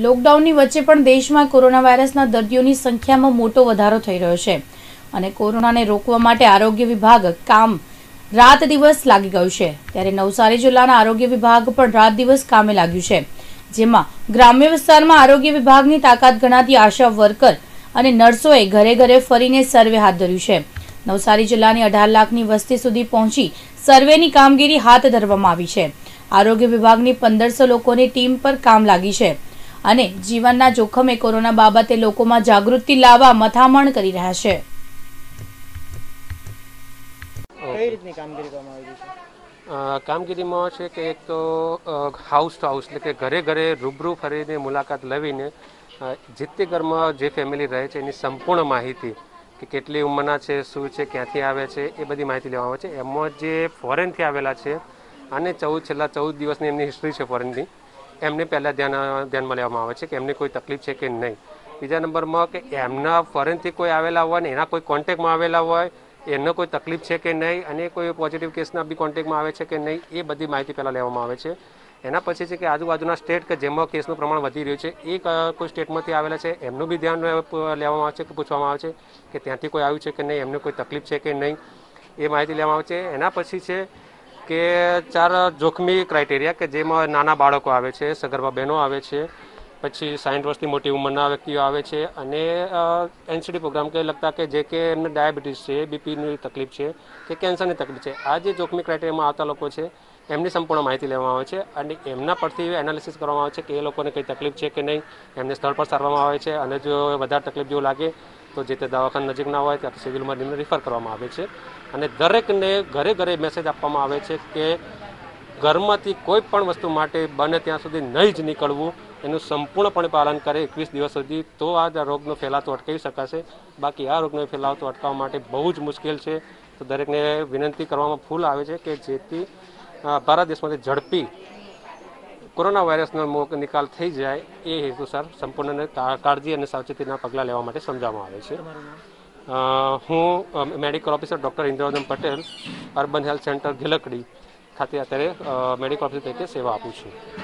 લોકડાઉનની વચ્ચે પણ દેશમાં કોરોના વાયરસના દર્દીઓની સંખ્યામાં મોટો વધારો થઈ રહ્યો છે અને કોરોનાને રોકવા માટે આરોગ્ય વિભાગ કામ રાત દિવસ લાગી ગયું છે ત્યારે નવસારી જિલ્લાના આરોગ્ય વિભાગ પણ રાત દિવસ કામે લાગ્યું છે જેમાં ગ્રામ્ય વિસ્તારમાં આરોગ્ય વિભાગની તાકાત ગણાતી આશા વર્કર અને નર્સોએ ઘરે ઘરે ફરીને સર્વે હાથ ધર્યું છે નવસારી જિલ્લાની અઢાર લાખની વસ્તી સુધી પહોંચી સર્વેની કામગીરી હાથ ધરવામાં આવી છે આરોગ્ય વિભાગની પંદરસો લોકોની ટીમ પર કામ લાગી છે અને જીવનના જોખમે કોરોના બાબતે લોકોમાં જાગૃતિ લાવવા મથામણ કરી રહ્યા છે કઈ રીતની કામગીરી છે કામગીરીમાં છે કે એક તો હાઉસ ટુ હાઉસ એટલે કે ઘરે ઘરે રૂબરૂ ફરીને મુલાકાત લઈને જે તે ઘરમાં જે ફેમિલી રહે છે એની સંપૂર્ણ માહિતી કે કેટલી ઉંમરના છે શું છે ક્યાંથી આવે છે એ બધી માહિતી લેવામાં આવે છે એમાં જે ફોરેનથી આવેલા છે અને ચૌદ છેલ્લા ચૌદ દિવસની એમની હિસ્ટ્રી છે ફોરેનની એમને પહેલાં ધ્યાન ધ્યાનમાં લેવામાં આવે છે કે એમને કોઈ તકલીફ છે કે નહીં બીજા નંબરમાં કે એમના ફોરેનથી કોઈ આવેલા હોય ને એના કોઈ કોન્ટેક્ટમાં આવેલા હોય એમને કોઈ તકલીફ છે કે નહીં અને કોઈ પોઝિટિવ કેસના બી કોન્ટેક્ટમાં આવે છે કે નહીં એ બધી માહિતી પહેલાં લેવામાં આવે છે એના પછી છે કે આજુબાજુના સ્ટેટ કે જેમાં કેસનું પ્રમાણ વધી રહ્યું છે એ કોઈ સ્ટેટમાંથી આવેલા છે એમનું બી ધ્યાન લેવામાં આવે છે કે પૂછવામાં આવે છે કે ત્યાંથી કોઈ આવ્યું છે કે નહીં એમને કોઈ તકલીફ છે કે નહીં એ માહિતી લેવામાં આવે છે એના પછી છે કે ચાર જોખમી ક્રાઇટેરિયા કે જેમાં નાના બાળકો આવે છે સગર્ભા બહેનો આવે છે પછી સાઠ વર્ષથી મોટી ઉંમરના વ્યક્તિઓ આવે છે અને એનસીડી પ્રોગ્રામ કે લગતા કે જે કે એમને ડાયાબિટીસ છે બીપીની તકલીફ છે કે કેન્સરની તકલીફ છે આ જે જોખમી ક્રાઇટેરિયામાં આવતા લોકો છે એમની સંપૂર્ણ માહિતી લેવામાં આવે છે અને એમના પરથી એનાલિસિસ કરવામાં આવે છે કે એ લોકોને કંઈ તકલીફ છે કે નહીં એમને સ્થળ પર સારવામાં આવે છે અને જો વધારે તકલીફ જેવું લાગે તો જે તે દવાખાના નજીકના હોય ત્યાં સિવિલમાં એમને રિફર કરવામાં આવે છે અને દરેકને ઘરે ઘરે મેસેજ આપવામાં આવે છે કે ઘરમાંથી કોઈ પણ વસ્તુ માટે બને ત્યાં સુધી નહીં જ નીકળવું એનું સંપૂર્ણપણે પાલન કરે એકવીસ દિવસ સુધી તો આ રોગનો ફેલાતો અટકાવી શકાશે બાકી આ રોગનો ફેલાવતો અટકાવવા માટે બહુ જ મુશ્કેલ છે તો દરેકને વિનંતી કરવામાં ફૂલ આવે છે કે જેથી ભારત દેશમાંથી ઝડપી કોરોના વાયરસનો નિકાલ થઈ જાય એ હેતુસર સંપૂર્ણ કાળજી અને સાવચેતીના પગલાં લેવા માટે સમજાવવામાં આવે છે હું medical officer doctor Indravardhan Patel urban health centre Ghelkadi ખાતે અત્યારે મેડિકલ ઓફિસર તરીકે સેવા આપું છું